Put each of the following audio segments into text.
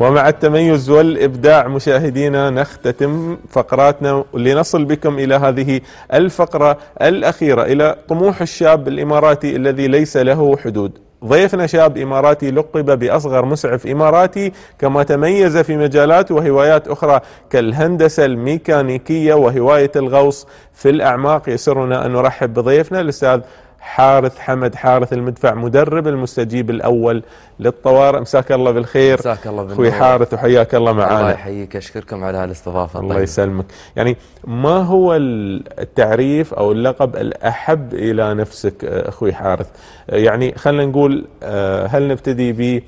ومع التميز والإبداع مشاهدينا نختتم فقراتنا لنصل بكم إلى هذه الفقرة الأخيرة إلى طموح الشاب الإماراتي الذي ليس له حدود ضيفنا شاب إماراتي لقب بأصغر مسعف إماراتي كما تميز في مجالات وهوايات أخرى كالهندسة الميكانيكية وهواية الغوص في الأعماق يسرنا أن نرحب بضيفنا الأستاذ حارث حمد حارث المدفع مدرب المستجيب الاول للطوارئ مساك الله بالخير مساك الله بالخير اخوي حارث وحياك الله معنا الله يحييك اشكركم على هالاستضافه الله طيب. يسلمك يعني ما هو التعريف او اللقب الاحب الى نفسك اخوي حارث يعني خلينا نقول آه، هل نبتدي به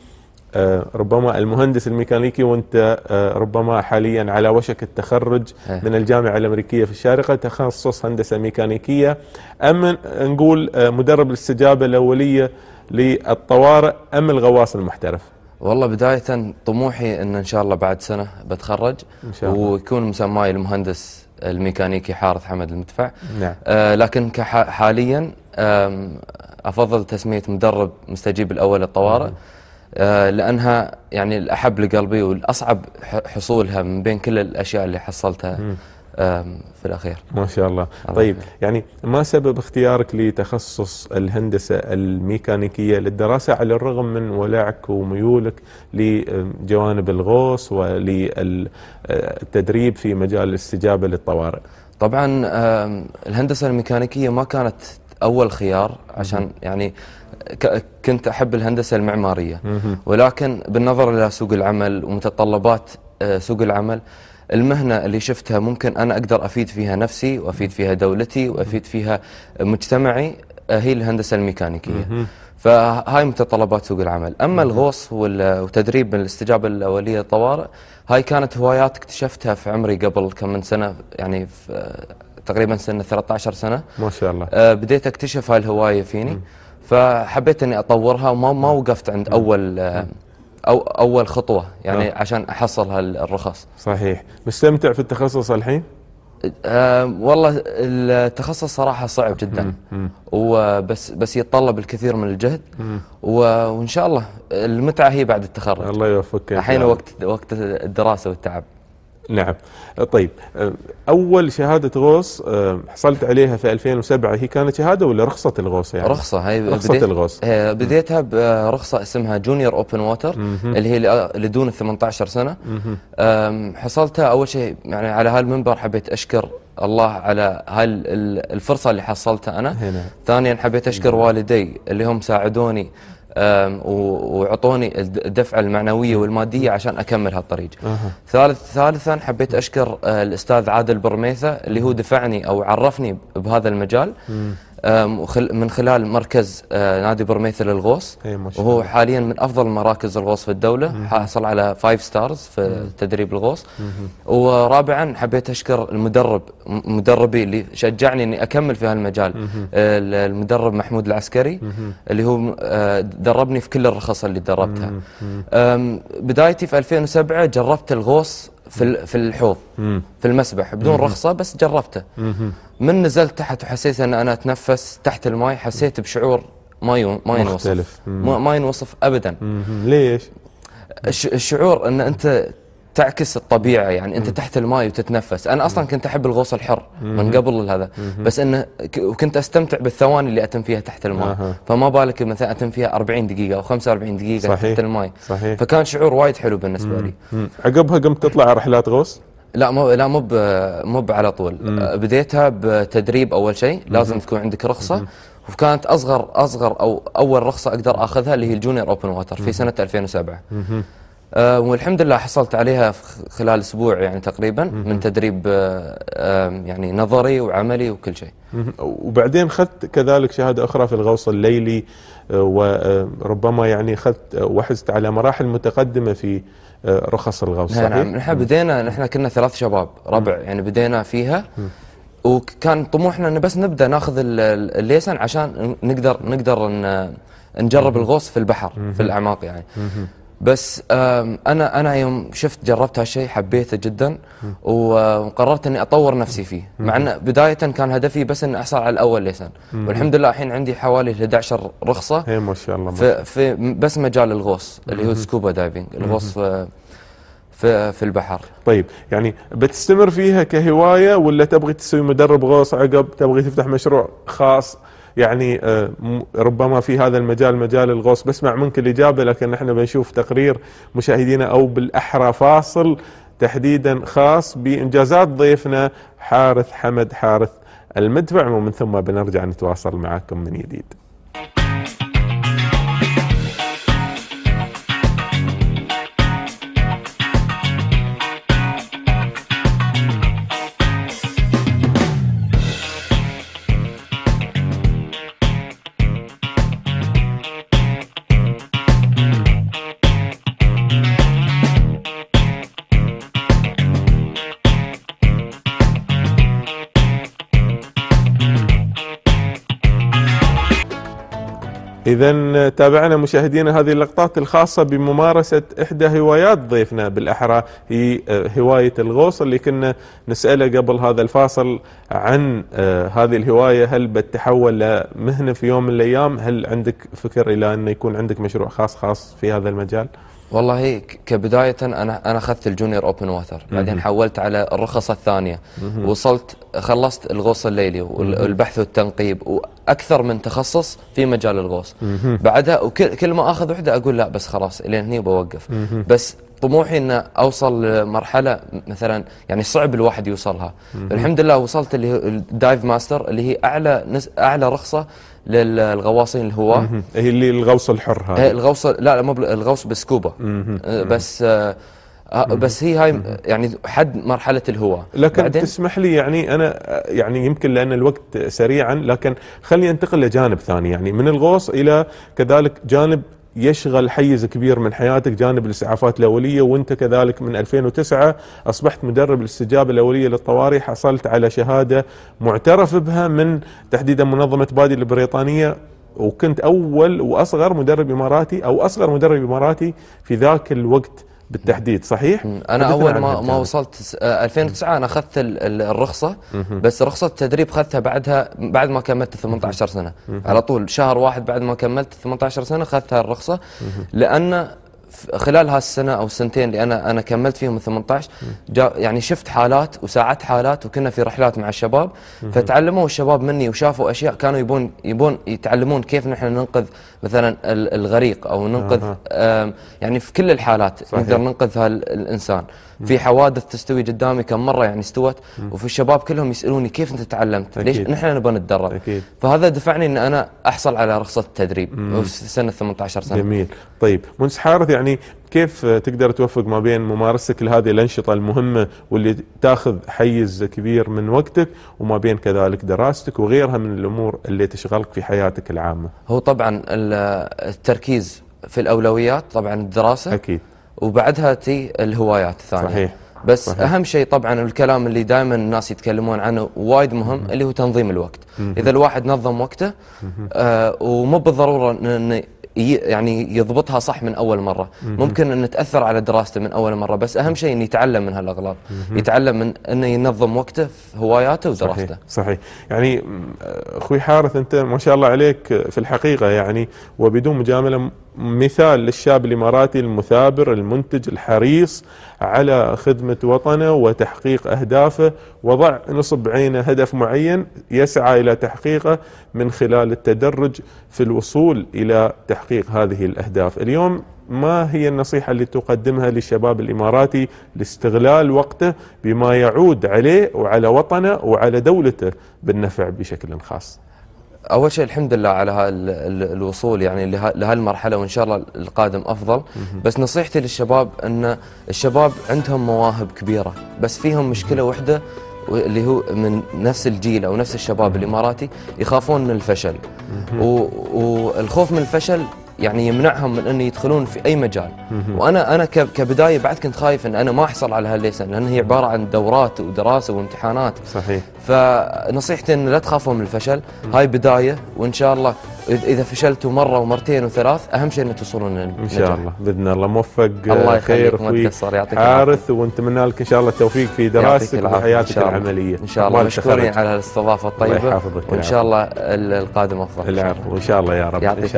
آه، ربما المهندس الميكانيكي وانت آه، ربما حاليا على وشك التخرج إيه. من الجامعه الامريكيه في الشارقه تخصص هندسه ميكانيكيه اما نقول آه، مدرب الاستجابه الاوليه للطوارئ ام الغواص المحترف؟ والله بداية طموحي ان ان شاء الله بعد سنة بتخرج إن شاء الله. ويكون مسماي المهندس الميكانيكي حارث حمد المدفع نعم. لكن حاليا افضل تسمية مدرب مستجيب الاول للطوارئ آه، لانها يعني الاحب لقلبي والاصعب حصولها من بين كل الاشياء اللي حصلتها في الاخير. ما شاء الله. طيب يعني ما سبب اختيارك لتخصص الهندسه الميكانيكيه للدراسه على الرغم من ولعك وميولك لجوانب الغوص وللتدريب في مجال الاستجابه للطوارئ؟ طبعا الهندسه الميكانيكيه ما كانت اول خيار عشان يعني كنت أحب الهندسة المعمارية ولكن بالنظر إلى سوق العمل ومتطلبات آه، سوق العمل المهنة اللي شفتها ممكن أنا أقدر أفيد فيها نفسي وأفيد فيها دولتي وأفيد فيها مجتمعي آه، هي الهندسة الميكانيكية فهاي متطلبات سوق العمل أما الغوص وتدريب من الاستجابة الأولية للطوارئ هاي كانت هوايات اكتشفتها في عمري قبل كم من سنة يعني في آه، تقريبا سنة 13 سنة ما شاء الله بديت أكتشف هاي الهواية فيني فحبيت اني اطورها وما ما نعم. وقفت عند نعم. اول نعم. أو اول خطوه يعني أه. عشان احصل هالرخص صحيح مستمتع في التخصص الحين أه والله التخصص صراحه صعب جدا مم. وبس بس يتطلب الكثير من الجهد وان شاء الله المتعه هي بعد التخرج الله يوفقك الحين وقت وقت الدراسه والتعب نعم طيب آه، اول شهاده غوص آه، حصلت عليها في 2007 هي كانت شهاده ولا رخصه الغوص يعني رخصه هي رخصه بديت الغوص بديتها برخصه اسمها جونيور اوبن ووتر اللي هي لدون ال 18 سنه حصلتها اول شيء يعني على هالمنبر حبيت اشكر الله على هالفرصه اللي حصلتها انا ثانيا حبيت اشكر نعم. والدي اللي هم ساعدوني وعطوني الدفعه المعنويه والماديه عشان اكمل هالطريق. أه. ثالث ثالثا حبيت اشكر آه، الاستاذ عادل برميثه اللي هو دفعني او عرفني بهذا المجال. مم. من خلال مركز آه، نادي برميث للغوص وهو حاليا من افضل مراكز الغوص في الدوله حصل على 5 ستارز في تدريب الغوص ورابعا حبيت اشكر المدرب مدربي اللي شجعني اني اكمل في هالمجال آه، المدرب محمود العسكري اللي هو آه، دربني في كل الرخص اللي دربتها بدايتي في 2007 جربت الغوص في في الحوض في المسبح بدون رخصه بس جربته من نزلت تحت وحسيت ان انا اتنفس تحت الماي حسيت بشعور ما ما ينوصف ما ينوصف ابدا ليش الشعور ان انت تعكس الطبيعه يعني انت تحت الماي وتتنفس انا اصلا كنت احب الغوص الحر من قبل هذا بس انه وكنت استمتع بالثواني اللي اتم فيها تحت الماء فما بالك مثلا اتم فيها 40 دقيقه او 45 دقيقه صحيح. تحت الماي صحيح. فكان شعور وايد حلو بالنسبه لي عقبها قمت تطلع على رحلات غوص لا مو لا مو مو على طول بديتها بتدريب اول شيء لازم تكون عندك رخصه وكانت اصغر اصغر او اول رخصه اقدر اخذها اللي هي الجونيور اوبن ووتر في سنه 2007 آه، والحمد لله حصلت عليها خلال اسبوع يعني تقريبا من تدريب آه، يعني نظري وعملي وكل شيء. وبعدين اخذت كذلك شهاده اخرى في الغوص الليلي آه، وربما يعني اخذت وحزت على مراحل متقدمه في رخص الغوص نعم، صحيح؟ نعم نحن بدينا نحن كنا ثلاث شباب ربع يعني بدينا فيها وكان طموحنا انه بس نبدا ناخذ الليسن عشان نقدر نقدر نجرب الغوص في البحر في الاعماق يعني. بس انا انا يوم شفت جربت هالشيء حبيته جدا وقررت اني اطور نفسي فيه مع ان بدايه كان هدفي بس اني احصل على الاول ليسان والحمد لله الحين عندي حوالي 11 رخصه اي ما شاء الله في, في بس مجال الغوص اللي هو سكوبا دايفنج الغوص في, في في البحر طيب يعني بتستمر فيها كهوايه ولا تبغي تسوي مدرب غوص عقب تبغي تفتح مشروع خاص يعني آه، ربما في هذا المجال مجال الغوص بسمع منك الإجابة لكن احنا بنشوف تقرير مشاهدينا أو بالأحرى فاصل تحديدا خاص بإنجازات ضيفنا حارث حمد حارث المدفع ومن ثم بنرجع نتواصل معكم من جديد إذا تابعنا مشاهدينا هذه اللقطات الخاصة بممارسة إحدى هوايات ضيفنا بالأحرى هي آه، هواية الغوص اللي كنا نسأله قبل هذا الفاصل عن آه، هذه الهواية هل بتتحول لمهنة في يوم من الأيام هل عندك فكر إلى أن يكون عندك مشروع خاص خاص في هذا المجال؟ والله كبداية أنا أنا أخذت الجونيور أوبن واتر بعدين حولت على الرخصة الثانية وصلت خلصت الغوص الليلي والبحث والتنقيب وأكثر من تخصص في مجال الغوص بعدها وكل ما أخذ وحدة أقول لا بس خلاص إلين هني بوقف بس طموحي ان اوصل لمرحله مثلا يعني صعب الواحد يوصلها الحمد لله وصلت اللي هو الدايف ماستر اللي هي اعلى نس اعلى رخصه للغواصين الهواة إيه، هي اللي الغوص الحر هذا إيه، الغوص لا لا مو الغوص بسكوبا آه، بس آه, آه، بس هي هاي يعني حد مرحله الهواء لكن تسمح لي يعني انا آه، يعني يمكن لان الوقت سريعا لكن خلي انتقل لجانب ثاني يعني من الغوص الى كذلك جانب يشغل حيز كبير من حياتك جانب الاسعافات الاوليه وانت كذلك من 2009 اصبحت مدرب الاستجابه الاوليه للطوارئ حصلت على شهاده معترف بها من تحديدا منظمه بادي البريطانيه وكنت اول واصغر مدرب اماراتي او اصغر مدرب اماراتي في ذاك الوقت بالتحديد صحيح انا اول ما ما وصلت 2009 آه، انا اخذت الرخصه بس رخصه التدريب اخذتها بعدها بعد ما كملت 18 سنه على طول شهر واحد بعد ما كملت 18 سنه اخذتها الرخصه لان خلال هالسنه او السنتين اللي انا انا كملت فيهم ال 18 يعني شفت حالات وساعدت حالات وكنا في رحلات مع الشباب فتعلموا الشباب مني وشافوا اشياء كانوا يبون يبون يتعلمون كيف نحن ننقذ مثلا الغريق او ننقذ يعني في كل الحالات صحيح. نقدر ننقذ هالانسان في حوادث تستوي قدامي كم مره يعني استوت وفي الشباب كلهم يسالوني كيف انت تعلمت؟ ليش نحن نبغى نتدرب؟ فهذا دفعني ان انا احصل على رخصه التدريب في سنه 18 سنه جميل طيب منس حارث يعني كيف تقدر توفق ما بين ممارستك لهذه الأنشطة المهمة واللي تاخذ حيز كبير من وقتك وما بين كذلك دراستك وغيرها من الأمور اللي تشغلك في حياتك العامة هو طبعا التركيز في الأولويات طبعا الدراسة أكيد وبعدها تي الهوايات الثانية صحيح بس صحيح. اهم شيء طبعا الكلام اللي دائما الناس يتكلمون عنه وايد مهم مم. اللي هو تنظيم الوقت مم. اذا الواحد نظم وقته آه ومو بالضروره انه يعني يضبطها صح من اول مره ممكن ان تاثر على دراسته من اول مره بس اهم شيء انه يتعلم من هالاغلاط يتعلم من انه ينظم وقته في هواياته ودراسته صحيح, صحيح. يعني اخوي حارث انت ما شاء الله عليك في الحقيقه يعني وبدون مجامله مثال للشاب الاماراتي المثابر المنتج الحريص على خدمه وطنه وتحقيق اهدافه وضع نصب عينه هدف معين يسعى الى تحقيقه من خلال التدرج في الوصول الى تحقيق هذه الاهداف، اليوم ما هي النصيحه اللي تقدمها للشباب الاماراتي لاستغلال وقته بما يعود عليه وعلى وطنه وعلى دولته بالنفع بشكل خاص؟ اول شيء الحمد لله على الوصول يعني لهالمرحله وان شاء الله القادم افضل بس نصيحتي للشباب ان الشباب عندهم مواهب كبيره بس فيهم مشكله واحده اللي هو من نفس الجيل او نفس الشباب الاماراتي يخافون من الفشل والخوف من الفشل يعني يمنعهم من أن يدخلون في أي مجال وأنا أنا كبداية بعد كنت خايف أن أنا ما أحصل على هالليسن لأن هي عبارة عن دورات ودراسة وامتحانات صحيح فنصيحتي أن لا تخافوا من الفشل هاي بداية وإن شاء الله إذا فشلتوا مرة ومرتين وثلاث أهم شيء أن توصلون إن شاء الله بإذن الله موفق آه، الله خير أخوي يعطيك حارث ونتمنى لك إن شاء الله التوفيق في دراستك وحياتك العملية إن شاء الله مشكورين على الاستضافة الطيبة وإن شاء الله القادم أفضل العفو إن شاء الله يا رب